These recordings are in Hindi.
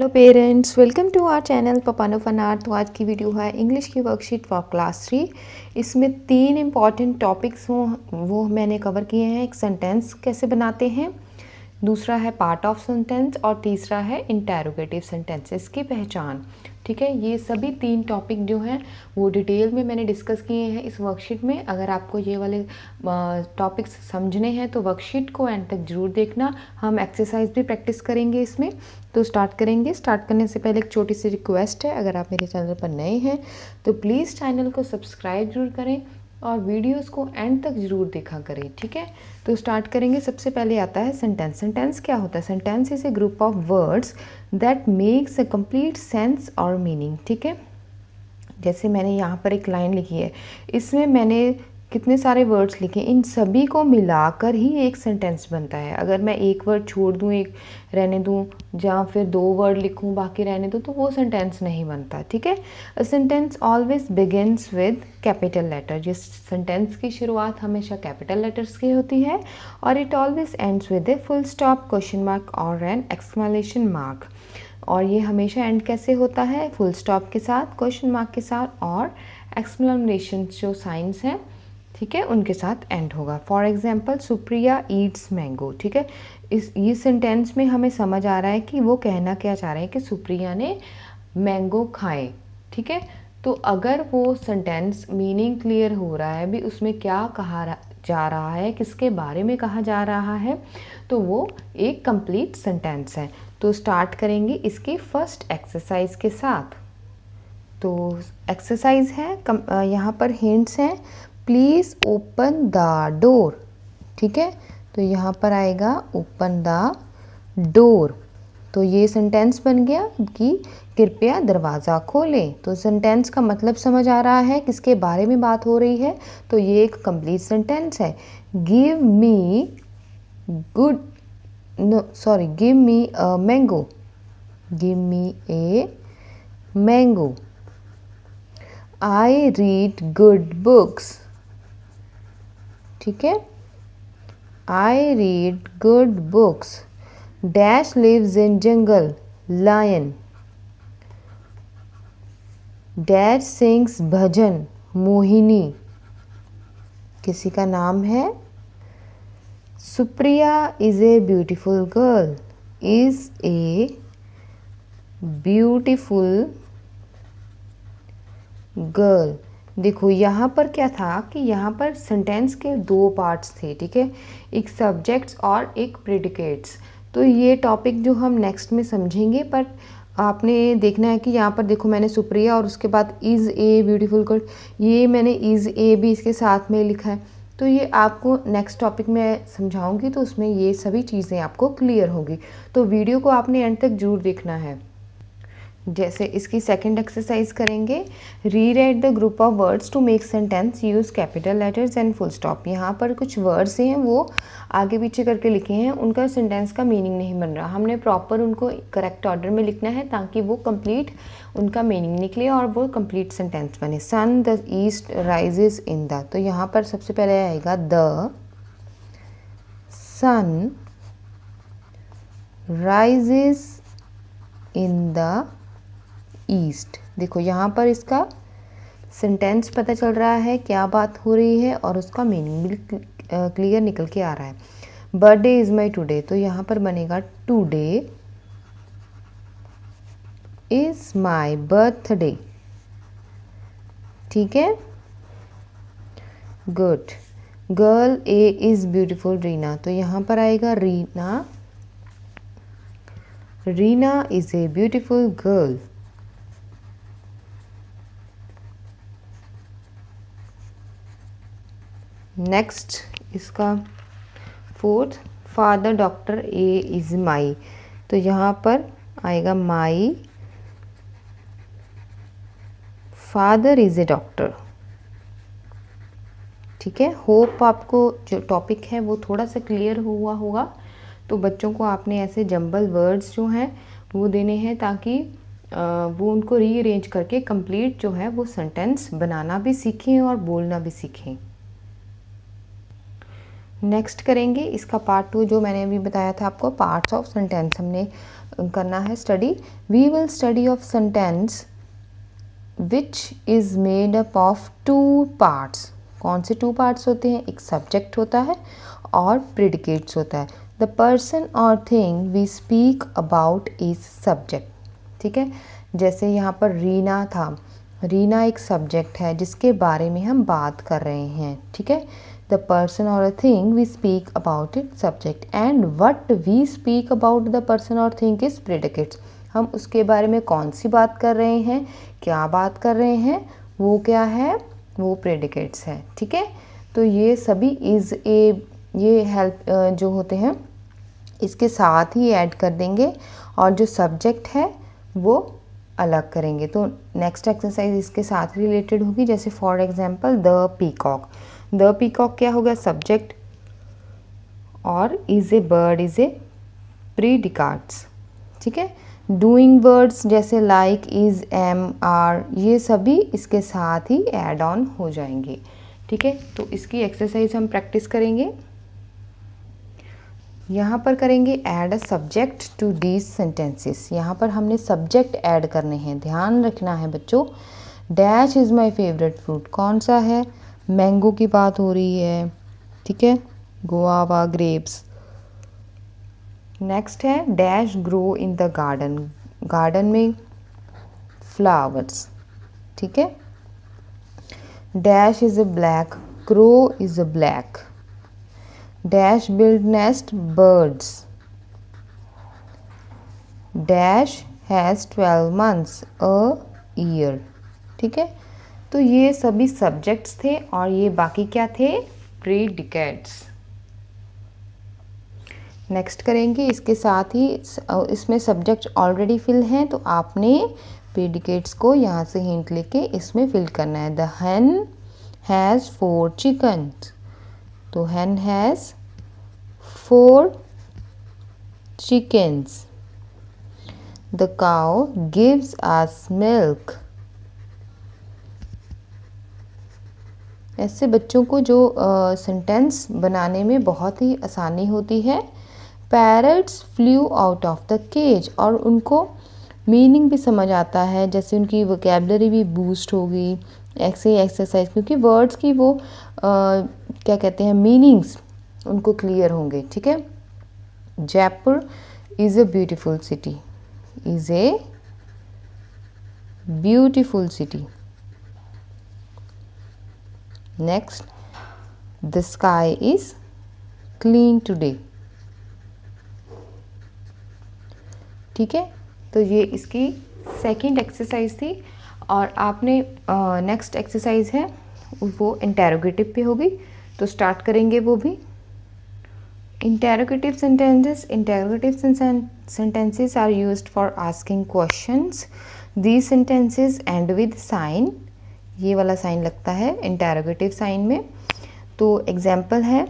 Hello parents welcome to our channel पपानो फन आर्ट तो आज की वीडियो है इंग्लिश की वर्कशीट फॉर क्लास थ्री इसमें तीन इम्पॉर्टेंट टॉपिक्स हों वो मैंने कवर किए हैं एक सेंटेंस कैसे बनाते हैं दूसरा है पार्ट ऑफ सेंटेंस और तीसरा है इंटेरोगेटिव सेंटेंसेस की पहचान ठीक है ये सभी तीन टॉपिक जो हैं वो डिटेल में मैंने डिस्कस किए हैं इस वर्कशीट में अगर आपको ये वाले टॉपिक्स समझने हैं तो वर्कशीट को एंड तक जरूर देखना हम एक्सरसाइज भी प्रैक्टिस करेंगे इसमें तो स्टार्ट करेंगे स्टार्ट करने से पहले एक छोटी सी रिक्वेस्ट है अगर आप मेरे चैनल पर नए हैं तो प्लीज़ चैनल को सब्सक्राइब जरूर करें और वीडियोस को एंड तक ज़रूर देखा करें ठीक है तो स्टार्ट करेंगे सबसे पहले आता है सेंटेंस सेंटेंस क्या होता है sentence is a group of words that makes a complete sense और मीनिंग ठीक है जैसे मैंने यहाँ पर एक लाइन लिखी है इसमें मैंने कितने सारे वर्ड्स लिखे इन सभी को मिलाकर ही एक सेंटेंस बनता है अगर मैं एक वर्ड छोड़ दूँ एक रहने दूँ या फिर दो वर्ड लिखूँ बाकी रहने दूँ तो वो सेंटेंस नहीं बनता ठीक है a sentence always begins with capital letter जिस सेंटेंस की शुरुआत हमेशा कैपिटल लेटर्स की होती है और it always ends with a full stop question mark और एन एक्सक्लेमेशन मार्क और ये हमेशा एंड कैसे होता है फुल स्टॉप के साथ क्वेश्चन मार्क के साथ और एक्सप्लेनेशन जो साइंस हैं ठीक है उनके साथ एंड होगा for example Supriya eats mango ठीक है इस ये सेंटेंस में हमें समझ आ रहा है कि वो कहना क्या चाह रहे हैं कि सुप्रिया ने मैंगो खाए ठीक है तो अगर वो सेंटेंस मीनिंग क्लियर हो रहा है भी उसमें क्या कहा जा रहा है किसके बारे में कहा जा रहा है तो वो एक कंप्लीट सेंटेंस है तो स्टार्ट करेंगे इसकी फर्स्ट एक्सरसाइज के साथ तो एक्सरसाइज है कम यहाँ पर हिंट्स हैं प्लीज़ ओपन द डोर ठीक है तो यहाँ पर आएगा ओपन द डोर तो ये सेंटेंस बन गया कि कृपया दरवाज़ा खोलें तो सेंटेंस का मतलब समझ आ रहा है किसके बारे में बात हो रही है तो ये एक कंप्लीट सेंटेंस है give me good no sorry give me a mango give me a mango I read good books ठीक है I read good books dash lives in jungle lion dash sings bhajan Mohini किसी का नाम है Supriya is a beautiful girl is a beautiful girl देखो यहाँ पर क्या था कि यहाँ पर सेंटेंस के दो पार्ट्स थे ठीक है एक सब्जेक्ट्स और एक प्रेडिकेट्स तो ये टॉपिक जो हम नेक्स्ट में समझेंगे बट आपने देखना है कि यहाँ पर देखो मैंने सुप्रिया और उसके बाद इज़ ए ब्यूटीफुल गर्ल ये मैंने इज़ ए भी इसके साथ में लिखा है तो ये आपको नेक्स्ट टॉपिक में समझाऊंगी तो उसमें ये सभी चीज़ें आपको क्लियर होंगी तो वीडियो को आपने एंड तक जरूर देखना है जैसे इसकी सेकंड एक्सरसाइज करेंगे rewrite the group of words to make sentence use capital letters and full stop यहाँ पर कुछ वर्ड्स हैं वो आगे पीछे करके लिखे हैं उनका सेंटेंस का मीनिंग नहीं बन रहा हमने प्रॉपर उनको करेक्ट ऑर्डर में लिखना है ताकि वो कंप्लीट उनका मीनिंग निकले और वो कंप्लीट सेंटेंस बने sun the east rises in the तो यहाँ पर सबसे पहले आएगा the sun rises in the east देखो यहाँ पर इसका सेंटेंस पता चल रहा है क्या बात हो रही है और उसका मीनिंग भी क्लियर निकल के आ रहा है बर्थडे इज़ माई टूडे तो यहाँ पर बनेगा टूडे इज़ माई बर्थडे ठीक है good girl a is beautiful Reena तो यहाँ पर आएगा Reena Reena is a beautiful girl next इसका fourth father doctor a is my तो यहाँ पर आएगा my father is a doctor ठीक है होप आपको जो टॉपिक है वो थोड़ा सा क्लियर हुआ होगा तो बच्चों को आपने ऐसे जंबल वर्ड्स जो हैं वो देने हैं ताकि वो उनको रीअरेंज करके कंप्लीट जो है वो सेंटेंस बनाना भी सीखें और बोलना भी सीखें नेक्स्ट करेंगे इसका पार्ट टू जो मैंने अभी बताया था आपको पार्ट्स ऑफ सेंटेंस हमने करना है study we will study of sentence which is made up of two parts कौन से टू पार्ट्स होते हैं एक सब्जेक्ट होता है और प्रिडिकेट्स होता है द पर्सन और thing we speak about is subject ठीक है जैसे यहाँ पर रीना था रीना एक सब्जेक्ट है जिसके बारे में हम बात कर रहे हैं ठीक है the person or a thing we speak about it subject and what we speak about the person or thing is predicates हम उसके बारे में कौन सी बात कर रहे हैं क्या बात कर रहे हैं वो क्या है वो प्रेडिकेट्स है ठीक है तो ये सभी इज़ a ये हेल्प जो होते हैं इसके साथ ही add कर देंगे और जो सब्जेक्ट है वो अलग करेंगे तो नेक्स्ट एक्सरसाइज इसके साथ रिलेटेड होगी जैसे for example the peacock the peacock क्या हो गया सब्जेक्ट और is a bird is a predicates ठीक है डूइंग वर्ड्स जैसे लाइक इज एम आर ये सभी इसके साथ ही एड ऑन हो जाएंगे ठीक है तो इसकी एक्सरसाइज हम प्रैक्टिस करेंगे यहाँ पर करेंगे add a subject to these sentences यहाँ पर हमने सब्जेक्ट ऐड करने हैं ध्यान रखना है बच्चों dash is my favourite fruit कौन सा है मैंगो की बात हो रही है ठीक है गुआवा ग्रेप्स नेक्स्ट है dash grow in the garden garden में फ्लावर्स ठीक है dash is a black crow is a black dash build nest birds dash has twelve months a year ठीक है तो ये सभी सब्जेक्ट्स थे और ये बाकी क्या थे प्री डिकेट्स नेक्स्ट करेंगे इसके साथ ही इसमें सब्जेक्ट ऑलरेडी फिल हैं तो आपने प्रीडिकेट्स को यहाँ से हिंट लेके इसमें फिल करना है the hen has four chicken तो hen has four chickens the cow gives us milk ऐसे बच्चों को जो सेंटेंस बनाने में बहुत ही आसानी होती है parrots flew out of the cage और उनको मीनिंग भी समझ आता है जैसे उनकी वोकेबलरी भी बूस्ट होगी ऐसे एक्सरसाइज क्योंकि वर्ड्स की वो uh, क्या कहते हैं मीनिंग्स उनको क्लियर होंगे ठीक है Jaipur is a beautiful city is a beautiful city next the sky is clean today ठीक है तो ये इसकी सेकेंड एक्सरसाइज थी और आपने नेक्स्ट uh, एक्सरसाइज है वो इंटेरोगेटिव पे होगी तो स्टार्ट करेंगे वो भी interrogative sentences interrogative sentences are used for asking questions the sentences end with sign ये वाला साइन लगता है इंटेरोगेटिव साइन में तो एग्जाम्पल है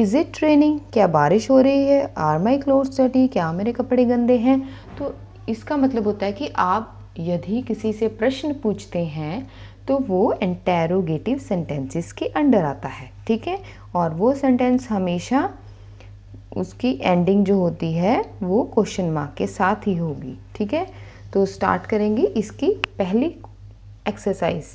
इज़ इट ट्रेनिंग क्या बारिश हो रही है आर माई क्लोथ स्टडी क्या मेरे कपड़े गंदे हैं तो इसका मतलब होता है कि आप यदि किसी से प्रश्न पूछते हैं तो वो इंटेरोगेटिव सेंटेंसेस के अंडर आता है ठीक है और वो सेंटेंस हमेशा उसकी एंडिंग जो होती है वो क्वेश्चन मार्क के साथ ही होगी ठीक है तो स्टार्ट करेंगे इसकी पहली एक्सरसाइज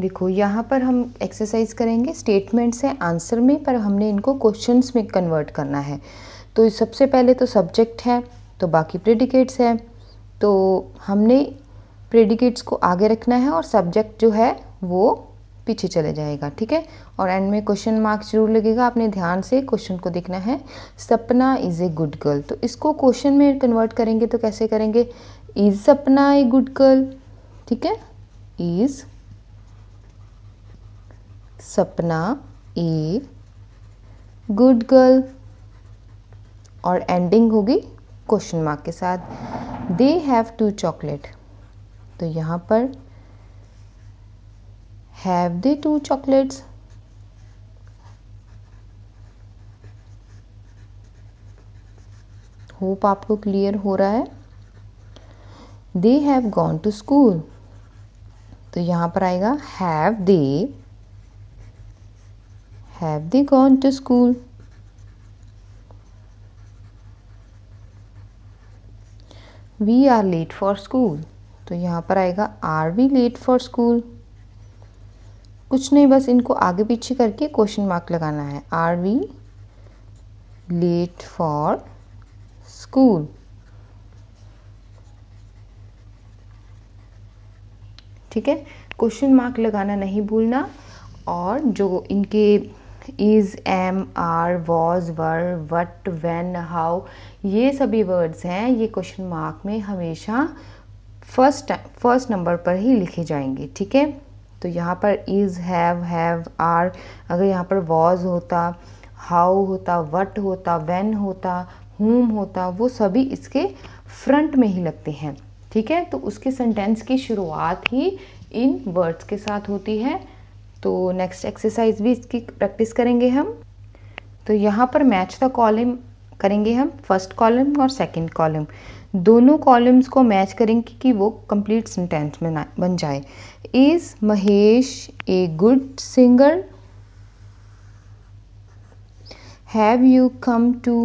देखो यहाँ पर हम एक्सरसाइज करेंगे स्टेटमेंट्स हैं आंसर में पर हमने इनको क्वेश्चंस में कन्वर्ट करना है तो सबसे पहले तो सब्जेक्ट है तो बाकी प्रेडिकेट्स हैं तो हमने प्रेडिकेट्स को आगे रखना है और सब्जेक्ट जो है वो पीछे चले जाएगा ठीक है और एंड में क्वेश्चन मार्क जरूर लगेगा आपने ध्यान से क्वेश्चन को देखना है सपना इज़ ए गुड गर्ल तो इसको क्वेश्चन में कन्वर्ट करेंगे तो कैसे करेंगे is Sapna a good girl ठीक है is Sapna a good girl और एंडिंग होगी क्वेश्चन मार्क के साथ दे हैव टू चॉकलेट तो यहाँ पर have they two chocolates hope आपको क्लियर हो रहा है they have gone to school तो यहाँ पर आएगा have they Have they gone to school? We are late for school तो यहाँ पर आएगा are we late for school कुछ नहीं बस इनको आगे पीछे करके क्वेश्चन मार्क लगाना है are we late for school ठीक है क्वेश्चन मार्क लगाना नहीं भूलना और जो इनके is am are was were what when how ये सभी वर्ड्स हैं ये क्वेश्चन मार्क में हमेशा फर्स्ट फर्स्ट नंबर पर ही लिखे जाएंगे ठीक है तो यहाँ पर इज़ हैव हैव आर अगर यहाँ पर वॉज होता हाउ होता वट होता वेन होता हुम होता वो सभी इसके फ्रंट में ही लगते हैं ठीक है तो उसके सेंटेंस की शुरुआत ही इन वर्ड्स के साथ होती है तो नेक्स्ट एक्सरसाइज भी इसकी प्रैक्टिस करेंगे हम तो यहाँ पर मैच द कॉलम करेंगे हम फर्स्ट कॉलम और सेकंड कॉलम दोनों कॉलम्स को मैच करेंगे कि वो कंप्लीट सेंटेंस में बन जाए is Mahesh a good singer have you come to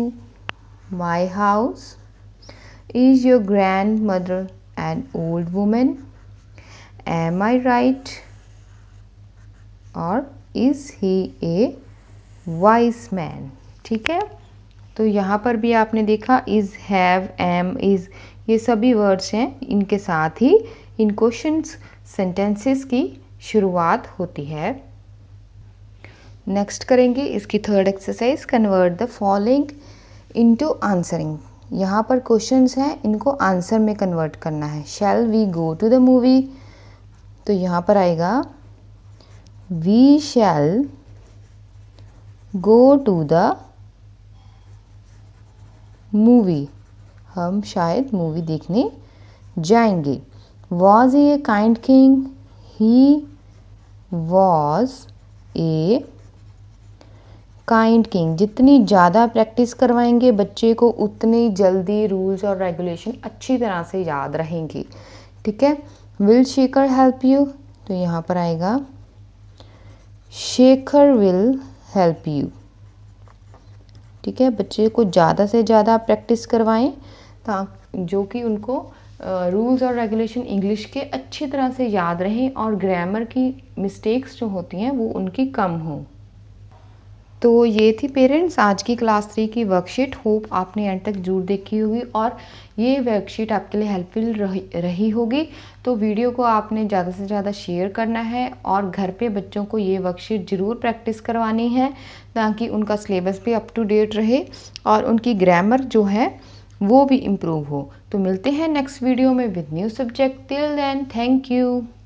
my house is your grandmother and old women am I right और is he a wise man ठीक है तो यहाँ पर भी आपने देखा इज़ हैव एम इज़ ये सभी वर्ड्स हैं इनके साथ ही इन क्वेश्चन सेंटेंसेस की शुरुआत होती है नेक्स्ट करेंगे इसकी third exercise convert the following into answering यहाँ पर क्वेश्चंस हैं इनको आंसर में कन्वर्ट करना है shall we go to the movie तो यहाँ पर आएगा we shall go to the movie हम शायद मूवी देखने जाएंगे was a kind king he was a kind king जितनी ज़्यादा प्रैक्टिस करवाएंगे बच्चे को उतनी जल्दी रूल्स और रेगुलेशन अच्छी तरह से याद रहेंगे ठीक है विल शेकर हेल्प यू तो यहाँ पर आएगा शेखर विल हेल्प यू ठीक है बच्चे को ज़्यादा से ज़्यादा प्रैक्टिस करवाएं ता जो कि उनको रूल्स और रेगुलेशन इंग्लिश के अच्छी तरह से याद रहें और ग्रामर की मिस्टेक्स जो होती हैं वो उनकी कम हों तो ये थी पेरेंट्स आज की क्लास थ्री की वर्कशीट होप आपने एंड तक जरूर देखी होगी और ये वर्कशीट आपके लिए हेल्पफुल रही, रही होगी तो वीडियो को आपने ज़्यादा से ज़्यादा शेयर करना है और घर पे बच्चों को ये वर्कशीट ज़रूर प्रैक्टिस करवानी है ताकि उनका सिलेबस भी अप टू डेट रहे और उनकी ग्रामर जो है वो भी इम्प्रूव हो तो मिलते हैं नेक्स्ट वीडियो में with new subject till then thank you